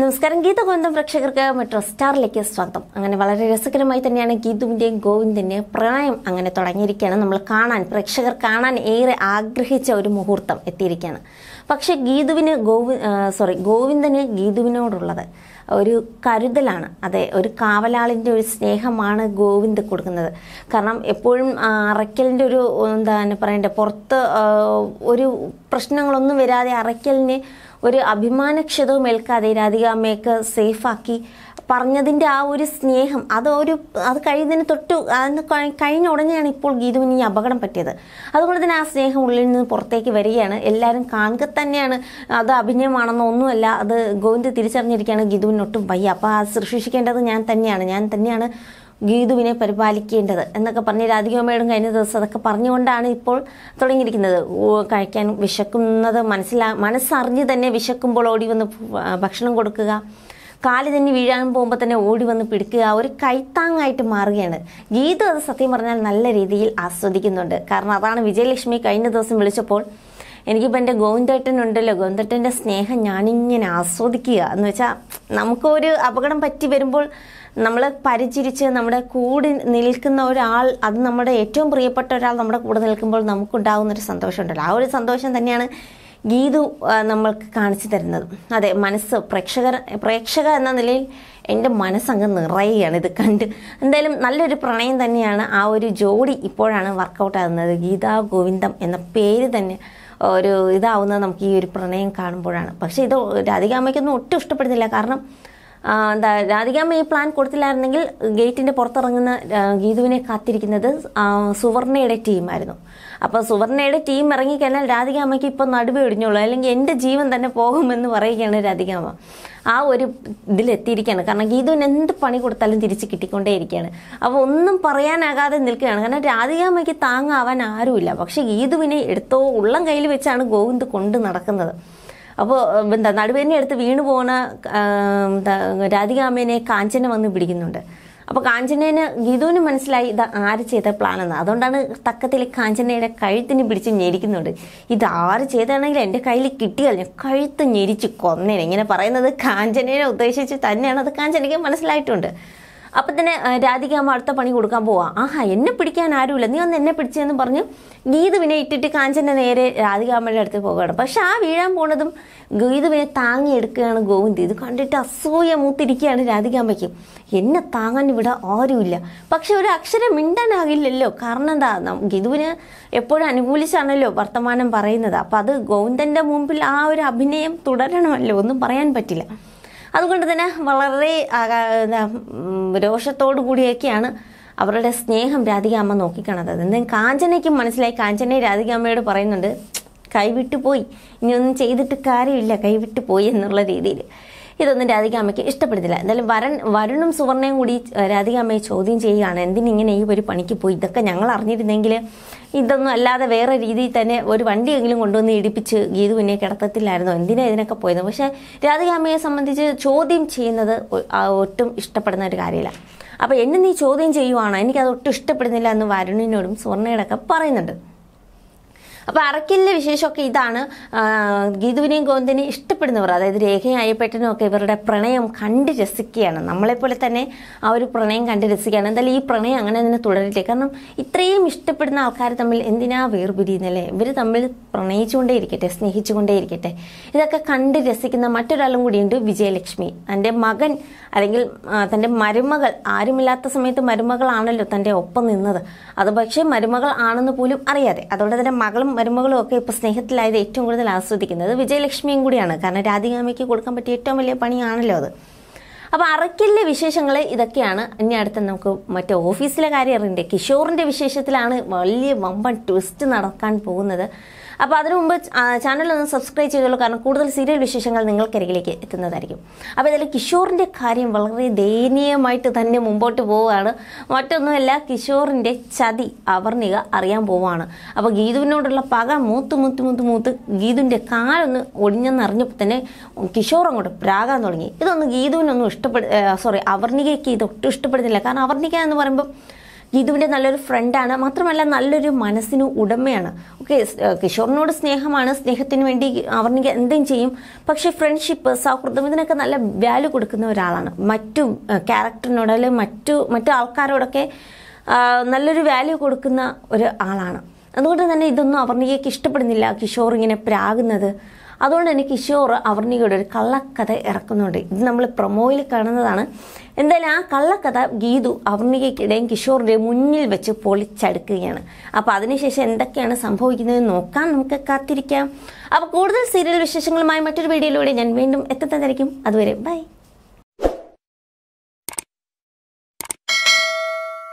നമസ്കാരം ഗീത ഗോവിന്ദം പ്രേക്ഷകർക്ക് മെട്രോ സ്റ്റാറിലേക്ക് സ്വാഗതം അങ്ങനെ വളരെ രസകരമായി തന്നെയാണ് ഗീതുവിൻ്റെയും ഗോവിന്ദൻ്റെയും പ്രണയം അങ്ങനെ തുടങ്ങിയിരിക്കുകയാണ് നമ്മൾ കാണാൻ പ്രേക്ഷകർ കാണാൻ ഏറെ ആഗ്രഹിച്ച ഒരു മുഹൂർത്തം എത്തിയിരിക്കുകയാണ് പക്ഷേ ഗീതുവിന് ഗോവി സോറി ഗോവിന്ദന് ഗീതുവിനോടുള്ളത് ഒരു കരുതലാണ് അതെ ഒരു കാവലാളിൻ്റെ ഒരു സ്നേഹമാണ് ഗോവിന്ദ് കൊടുക്കുന്നത് കാരണം എപ്പോഴും അറയ്ക്കലിൻ്റെ ഒരു എന്താണ് പറയണ്ടേ പുറത്ത് ഒരു പ്രശ്നങ്ങളൊന്നും വരാതെ അറയ്ക്കലിന് ഒരു അഭിമാനക്ഷതവും ഏൽക്കാതെ രാധിക അമ്മയൊക്കെ സേഫാക്കി പറഞ്ഞതിൻ്റെ ആ ഒരു സ്നേഹം അത് ഒരു അത് കഴിയുന്നതിന് തൊട്ട് അതിന് കഴിഞ്ഞ ഉടനെയാണ് ഇപ്പോൾ ഗീതുവിന് ഈ അപകടം പറ്റിയത് അതുകൊണ്ട് തന്നെ ആ സ്നേഹം ഉള്ളിൽ നിന്ന് പുറത്തേക്ക് വരികയാണ് എല്ലാവരും കാണുക തന്നെയാണ് അത് അഭിനയമാണെന്നോ ഒന്നുമല്ല അത് ഗോവിന്ദ് തിരിച്ചറിഞ്ഞിരിക്കുകയാണ് ഗീതുവിനൊട്ടും വയ്യ അപ്പോൾ ആ സൃഷ്ടിക്കേണ്ടത് ഞാൻ തന്നെയാണ് ഞാൻ തന്നെയാണ് ഗീതുവിനെ പരിപാലിക്കേണ്ടത് എന്നൊക്കെ പറഞ്ഞ് രാധികമ്മയോടും കഴിഞ്ഞ ദിവസം അതൊക്കെ പറഞ്ഞുകൊണ്ടാണ് ഇപ്പോൾ തുടങ്ങിയിരിക്കുന്നത് കഴിക്കാൻ വിശക്കുന്നത് മനസ്സിലാ മനസ്സറിഞ്ഞ് തന്നെ വിശക്കുമ്പോൾ ഓടി വന്ന് ഭക്ഷണം കൊടുക്കുക കാല് തന്നെ വീഴാൻ പോകുമ്പോൾ തന്നെ ഓടി വന്ന് പിടിക്കുക ഒരു കൈത്താങ്ങായിട്ട് മാറുകയാണ് ഗീതു അത് സത്യം പറഞ്ഞാൽ നല്ല രീതിയിൽ ആസ്വദിക്കുന്നുണ്ട് കാരണം അതാണ് വിജയലക്ഷ്മി കഴിഞ്ഞ ദിവസം വിളിച്ചപ്പോൾ എനിക്കിപ്പോൾ എൻ്റെ ഗോവിന്ദേട്ടൻ ഉണ്ടല്ലോ ഗോവിന്ദേട്ടൻ്റെ സ്നേഹം ഞാനിങ്ങനെ ആസ്വദിക്കുക എന്ന് വെച്ചാൽ നമുക്കൊരു അപകടം പറ്റി വരുമ്പോൾ നമ്മളെ പരിചരിച്ച് നമ്മുടെ കൂടെ നിൽക്കുന്ന ഒരാൾ അത് നമ്മുടെ ഏറ്റവും പ്രിയപ്പെട്ട ഒരാൾ നമ്മുടെ കൂടെ നിൽക്കുമ്പോൾ നമുക്കുണ്ടാകുന്നൊരു സന്തോഷമുണ്ടല്ലോ ആ ഒരു സന്തോഷം തന്നെയാണ് ഗീതു നമ്മൾക്ക് കാണിച്ചു തരുന്നത് അതെ മനസ്സ് പ്രേക്ഷകർ പ്രേക്ഷക എന്ന നിലയിൽ എൻ്റെ മനസ്സങ്ങ് നിറയുകയാണ് ഇത് കണ്ട് എന്തായാലും നല്ലൊരു പ്രണയം തന്നെയാണ് ആ ഒരു ജോഡി ഇപ്പോഴാണ് വർക്കൗട്ട് ആകുന്നത് ഗീതാ ഗോവിന്ദം എന്ന പേര് തന്നെ ഒരു ഇതാവുന്നത് നമുക്ക് ഈ ഒരു പ്രണയം കാണുമ്പോഴാണ് പക്ഷേ ഇത് രാധികാമ്മയ്ക്കൊന്നും ഒട്ടും ഇഷ്ടപ്പെടുന്നില്ല കാരണം എന്താ രാധികാമ്മ ഈ പ്ലാൻ കൊടുത്തില്ലായിരുന്നെങ്കിൽ ഗേറ്റിന്റെ പുറത്തിറങ്ങുന്ന ഗീതുവിനെ കാത്തിരിക്കുന്നത് സുവർണയുടെ ടീമായിരുന്നു അപ്പോൾ സുവർണയുടെ ടീം ഇറങ്ങിക്കഴിഞ്ഞാൽ രാധികാമ്മയ്ക്ക് ഇപ്പോൾ നടുവ് ഒടിഞ്ഞോളൂ അല്ലെങ്കിൽ എൻ്റെ ജീവൻ തന്നെ പോകുമെന്ന് പറയുകയാണ് രാധികാമ്മ ആ ഒരു ഇതിലെത്തിയിരിക്കുകയാണ് കാരണം ഗീതുവിന് എന്ത് പണി കൊടുത്താലും തിരിച്ച് കിട്ടിക്കൊണ്ടേയിരിക്കുകയാണ് അപ്പോൾ ഒന്നും പറയാനാകാതെ നിൽക്കുകയാണ് കാരണം രാധികാമ്മയ്ക്ക് താങ്ങാവാൻ ആരുമില്ല പക്ഷേ ഗീതുവിനെ എടുത്തോ ഉള്ളം കയ്യിൽ വെച്ചാണ് ഗോവിന്ദ് കൊണ്ട് നടക്കുന്നത് അപ്പോൾ എന്താ നടുവേനെ എടുത്ത് വീണു പോണ രാധികാമേനെ കാഞ്ചന വന്ന് പിടിക്കുന്നുണ്ട് അപ്പോൾ കാഞ്ചനേന് ഗീതുവിന് മനസ്സിലായി ഇത് ആര് ചെയ്ത പ്ലാനെന്ന് അതുകൊണ്ടാണ് തക്കത്തിൽ കാഞ്ചനയുടെ കഴുത്തിന് പിടിച്ച് ഞെരിക്കുന്നുണ്ട് ഇത് ആര് ചെയ്താണെങ്കിൽ എൻ്റെ കയ്യിൽ കിട്ടിയല്ലോ കഴുത്ത് ഞെരിച്ച് കൊന്നേനെ ഇങ്ങനെ പറയുന്നത് കാഞ്ചനേനെ ഉദ്ദേശിച്ച് തന്നെയാണ് അത് കാഞ്ചനയ്ക്ക് മനസ്സിലായിട്ടുണ്ട് അപ്പം തന്നെ രാധിക അമ്മ അടുത്ത പണി കൊടുക്കാൻ പോവാ ആഹാ എന്നെ പിടിക്കാൻ ആരുമില്ല നീ ഒന്ന് എന്നെ പിടിച്ചതെന്ന് പറഞ്ഞ് ഗീതുവിനെ ഇട്ടിട്ട് കാഞ്ചൻ്റെ നേരെ അമ്മയുടെ അടുത്ത് പോകണം പക്ഷെ ആ വീഴാൻ പോണതും ഗീതുവിനെ താങ്ങിയെടുക്കുകയാണ് ഗോവിന്ദ് ഇത് കണ്ടിട്ട് അസൂയ മൂത്തിരിക്കുകയാണ് അമ്മയ്ക്ക് എന്നെ താങ്ങാൻ ഇവിടെ ആരുമില്ല പക്ഷെ ഒരു അക്ഷരം മിണ്ടാനാകില്ലല്ലോ കാരണം എന്താ ഗീതുവിന് എപ്പോഴും അനുകൂലിച്ചാണല്ലോ വർത്തമാനം പറയുന്നത് അപ്പം അത് ഗോവിന്ദൻ്റെ മുമ്പിൽ ആ ഒരു അഭിനയം തുടരണമല്ലോ ഒന്നും പറയാൻ പറ്റില്ല അതുകൊണ്ട് തന്നെ വളരെ രോഷത്തോടു കൂടിയൊക്കെയാണ് അവരുടെ സ്നേഹം രാധികാമ്മ നോക്കിക്കാണത് എന്തെങ്കിലും കാഞ്ചനയ്ക്ക് മനസ്സിലായി കാഞ്ചനെ അമ്മയോട് പറയുന്നുണ്ട് കൈവിട്ടു പോയി ഇനിയൊന്നും ചെയ്തിട്ട് കാര്യമില്ല കൈവിട്ടു പോയി എന്നുള്ള രീതിയിൽ ഇതൊന്നും അമ്മയ്ക്ക് ഇഷ്ടപ്പെടുന്നില്ല എന്തായാലും വരൺ വരുണും സുവർണയും കൂടി അമ്മയെ ചോദ്യം ചെയ്യുകയാണ് എന്തിനിങ്ങനെ ഈ ഒരു പണിക്ക് പോയി ഇതൊക്കെ ഞങ്ങൾ അറിഞ്ഞിരുന്നെങ്കിൽ ഇതൊന്നും അല്ലാതെ വേറെ രീതിയിൽ തന്നെ ഒരു വണ്ടിയെങ്കിലും കൊണ്ടുവന്ന് ഇടിപ്പിച്ച് ഗീതുവിനെ കിടത്തത്തില്ലായിരുന്നോ എന്തിനാ ഇതിനൊക്കെ പോയത് പക്ഷേ രാധികാമ്മയെ സംബന്ധിച്ച് ചോദ്യം ചെയ്യുന്നത് ഒട്ടും ഇഷ്ടപ്പെടുന്ന ഒരു കാര്യമില്ല അപ്പോൾ എന്നെ നീ ചോദ്യം ചെയ്യുവാണോ എനിക്കത് ഒട്ടും ഇഷ്ടപ്പെടുന്നില്ല എന്ന് വരുണിനോടും സുവർണയോടൊക്കെ പറയുന്നുണ്ട് അപ്പോൾ അറക്കലിലെ വിശേഷമൊക്കെ ഇതാണ് ഗീതുവിനെയും ഗോവിന്ദനെയും ഇഷ്ടപ്പെടുന്നവർ അതായത് രേഖയും അയ്യപ്പേട്ടനും ഒക്കെ ഇവരുടെ പ്രണയം കണ്ട് രസിക്കുകയാണ് നമ്മളെപ്പോലെ തന്നെ ആ ഒരു പ്രണയം കണ്ട് രസിക്കുകയാണ് എന്തായാലും ഈ പ്രണയം അങ്ങനെ തന്നെ തുടരട്ടെ കാരണം ഇത്രയും ഇഷ്ടപ്പെടുന്ന ആൾക്കാർ തമ്മിൽ എന്തിനാ വേർപിരിയുന്നല്ലേ ഇവർ തമ്മിൽ പ്രണയിച്ചുകൊണ്ടേ ഇരിക്കട്ടെ സ്നേഹിച്ചുകൊണ്ടേ ഇരിക്കട്ടെ ഇതൊക്കെ കണ്ട് രസിക്കുന്ന മറ്റൊരാളും കൂടിയുണ്ട് വിജയലക്ഷ്മി തൻ്റെ മകൻ അല്ലെങ്കിൽ തൻ്റെ മരുമകൾ ആരുമില്ലാത്ത സമയത്ത് മരുമകളാണല്ലോ തൻ്റെ ഒപ്പം നിന്നത് അത് പക്ഷേ മരുമകൾ ആണെന്ന് പോലും അറിയാതെ അതുകൊണ്ട് തന്നെ മകൾ മരുമകളും മരുമകളും ഒക്കെ ഇപ്പോൾ സ്നേഹത്തിലായത് ഏറ്റവും കൂടുതൽ ആസ്വദിക്കുന്നത് വിജയലക്ഷ്മിയും കൂടിയാണ് കാരണം രാധികാമയ്ക്ക് കൊടുക്കാൻ പറ്റിയ ഏറ്റവും വലിയ പണിയാണല്ലോ അത് അപ്പോൾ അറയ്ക്കലിലെ വിശേഷങ്ങൾ ഇതൊക്കെയാണ് ഇനി അടുത്ത നമുക്ക് മറ്റേ ഓഫീസിലെ കാര്യം അറിയണ്ടേ കിഷോറിൻ്റെ വിശേഷത്തിലാണ് വലിയ വമ്പൻ ട്വിസ്റ്റ് നടക്കാൻ പോകുന്നത് അപ്പോൾ അതിനു മുമ്പ് ചാനലൊന്ന് സബ്സ്ക്രൈബ് ചെയ്തോളൂ കാരണം കൂടുതൽ സീരിയൽ വിശേഷങ്ങൾ നിങ്ങൾക്കരികിലേക്ക് എത്തുന്നതായിരിക്കും അപ്പോൾ ഇതിൽ കിഷോറിൻ്റെ കാര്യം വളരെ ദയനീയമായിട്ട് തന്നെ മുമ്പോട്ട് പോവുകയാണ് മറ്റൊന്നുമല്ല കിഷോറിൻ്റെ ചതി അവർണിക അറിയാൻ പോവുകയാണ് അപ്പോൾ ഗീതുവിനോടുള്ള പക മൂത്ത് മൂത്ത് മൂത്ത് മൂത്ത് ഗീതുവിൻ്റെ കാലൊന്ന് ഒടിഞ്ഞെന്നറിഞ്ഞപ്പോൾ തന്നെ കിഷോർ അങ്ങോട്ട് പ്രാകാൻ തുടങ്ങി ഇതൊന്നും ഗീതുവിനൊന്നും ഇഷ്ടപ്പെടു സോറി അവർണികയ്ക്ക് ഇതൊട്ടും ഇഷ്ടപ്പെടുന്നില്ല കാരണം അവർണിക എന്ന് പറയുമ്പോൾ ഗീതുവിൻ്റെ നല്ലൊരു ഫ്രണ്ടാണ് മാത്രമല്ല നല്ലൊരു മനസ്സിന് ഉടമയാണ് ഓക്കെ കിഷോറിനോട് സ്നേഹമാണ് സ്നേഹത്തിന് വേണ്ടി അവർക്ക് എന്തും ചെയ്യും പക്ഷേ ഫ്രണ്ട്ഷിപ്പ് സൗഹൃദം ഇതിനൊക്കെ നല്ല വാല്യൂ കൊടുക്കുന്ന ഒരാളാണ് മറ്റു ക്യാരക്ടറിനോട് അല്ലെങ്കിൽ മറ്റു മറ്റു ആൾക്കാരോടൊക്കെ നല്ലൊരു വാല്യൂ കൊടുക്കുന്ന ഒരു ആളാണ് അതുകൊണ്ട് തന്നെ ഇതൊന്നും അവർണിക്ക് ഇഷ്ടപ്പെടുന്നില്ല കിഷോർ ഇങ്ങനെ പ്രാകുന്നത് അതുകൊണ്ട് തന്നെ കിഷോർ അവർണികയുടെ ഒരു കള്ളക്കഥ ഇറക്കുന്നുണ്ട് ഇത് നമ്മൾ പ്രൊമോയിൽ കാണുന്നതാണ് എന്തായാലും ആ കള്ളക്കഥ ഗീതു അവർണികയ്ക്കിടയും കിഷോറിൻ്റെയും മുന്നിൽ വെച്ച് പൊളിച്ചടുക്കുകയാണ് അപ്പോൾ അതിനുശേഷം എന്തൊക്കെയാണ് സംഭവിക്കുന്നത് നോക്കാൻ നമുക്ക് കാത്തിരിക്കാം അപ്പോൾ കൂടുതൽ സീരിയൽ വിശേഷങ്ങളുമായി മറ്റൊരു വീഡിയോയിലൂടെ ഞാൻ വീണ്ടും എത്തുന്നതായിരിക്കും അതുവരെ ബൈ